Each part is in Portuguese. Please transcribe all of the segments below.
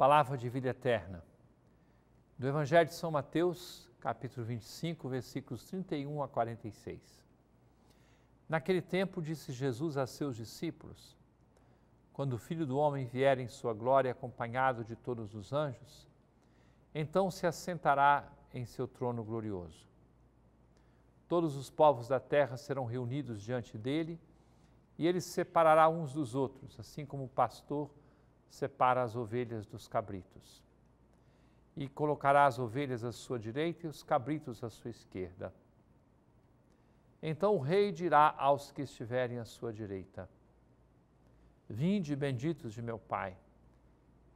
palavra de vida eterna. Do Evangelho de São Mateus, capítulo 25, versículos 31 a 46. Naquele tempo disse Jesus a seus discípulos: Quando o Filho do Homem vier em sua glória acompanhado de todos os anjos, então se assentará em seu trono glorioso. Todos os povos da terra serão reunidos diante dele, e ele separará uns dos outros, assim como o pastor separa as ovelhas dos cabritos. E colocará as ovelhas à sua direita e os cabritos à sua esquerda. Então o rei dirá aos que estiverem à sua direita: Vinde, benditos de meu pai,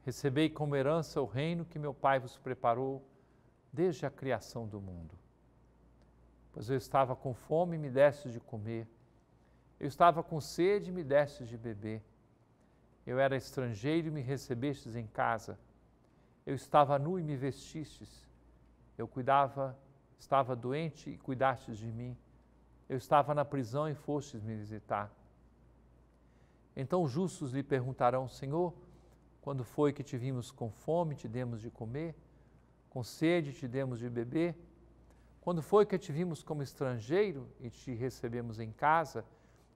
recebei como herança o reino que meu pai vos preparou desde a criação do mundo. Pois eu estava com fome e me deste de comer, eu estava com sede e me deste de beber. Eu era estrangeiro e me recebestes em casa. Eu estava nu e me vestistes. Eu cuidava, estava doente e cuidastes de mim. Eu estava na prisão e fostes me visitar. Então os justos lhe perguntarão: Senhor, quando foi que te vimos com fome, te demos de comer? Com sede, te demos de beber? Quando foi que te vimos como estrangeiro e te recebemos em casa,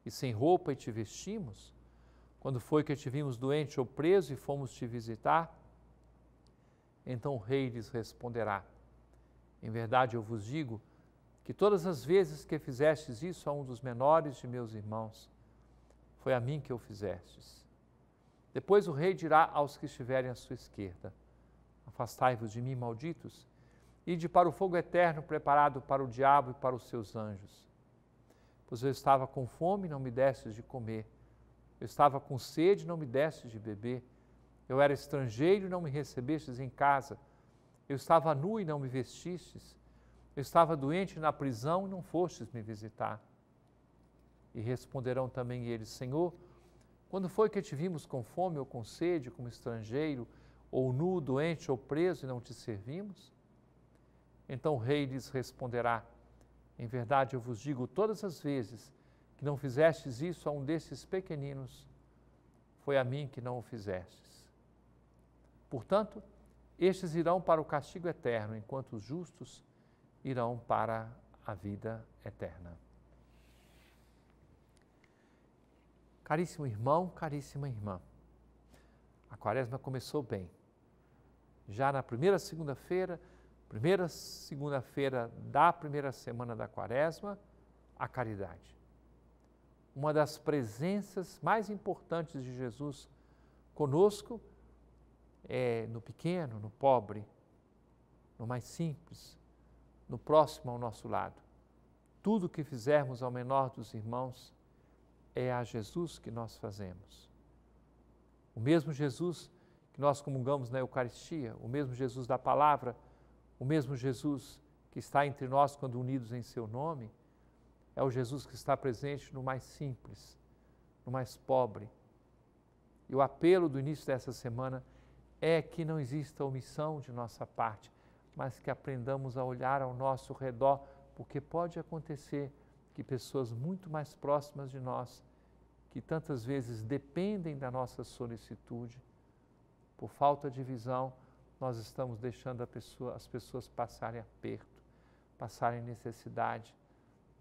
e sem roupa e te vestimos? Quando foi que te vimos doente ou preso e fomos te visitar? Então o rei lhes responderá: Em verdade eu vos digo que todas as vezes que fizestes isso a um dos menores de meus irmãos, foi a mim que o fizestes. Depois o rei dirá aos que estiverem à sua esquerda: Afastai-vos de mim, malditos, e de para o fogo eterno preparado para o diabo e para os seus anjos. Pois eu estava com fome e não me destes de comer eu estava com sede, não me destes de beber. Eu era estrangeiro e não me recebestes em casa. Eu estava nu e não me vestistes. Eu estava doente na prisão e não fostes me visitar. E responderão também eles: Senhor, quando foi que te vimos com fome ou com sede, como estrangeiro, ou nu, doente ou preso e não te servimos? Então o rei lhes responderá: Em verdade eu vos digo, todas as vezes que não fizestes isso a um desses pequeninos, foi a mim que não o fizestes. Portanto, estes irão para o castigo eterno, enquanto os justos irão para a vida eterna. Caríssimo irmão, caríssima irmã, a quaresma começou bem. Já na primeira segunda-feira, primeira segunda-feira da primeira semana da quaresma, a caridade uma das presenças mais importantes de Jesus conosco é no pequeno, no pobre, no mais simples, no próximo ao nosso lado. Tudo que fizermos ao menor dos irmãos é a Jesus que nós fazemos. O mesmo Jesus que nós comungamos na Eucaristia, o mesmo Jesus da palavra, o mesmo Jesus que está entre nós quando unidos em seu nome, é o Jesus que está presente no mais simples, no mais pobre. E o apelo do início dessa semana é que não exista omissão de nossa parte, mas que aprendamos a olhar ao nosso redor, porque pode acontecer que pessoas muito mais próximas de nós, que tantas vezes dependem da nossa solicitude, por falta de visão, nós estamos deixando pessoa, as pessoas passarem aperto, passarem necessidade,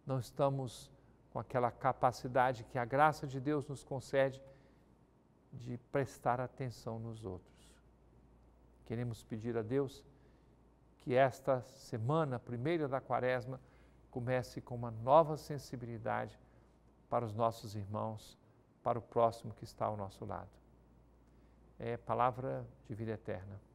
não estamos com aquela capacidade que a graça de Deus nos concede de prestar atenção nos outros. Queremos pedir a Deus que esta semana, primeira da quaresma, comece com uma nova sensibilidade para os nossos irmãos, para o próximo que está ao nosso lado. É palavra de vida eterna.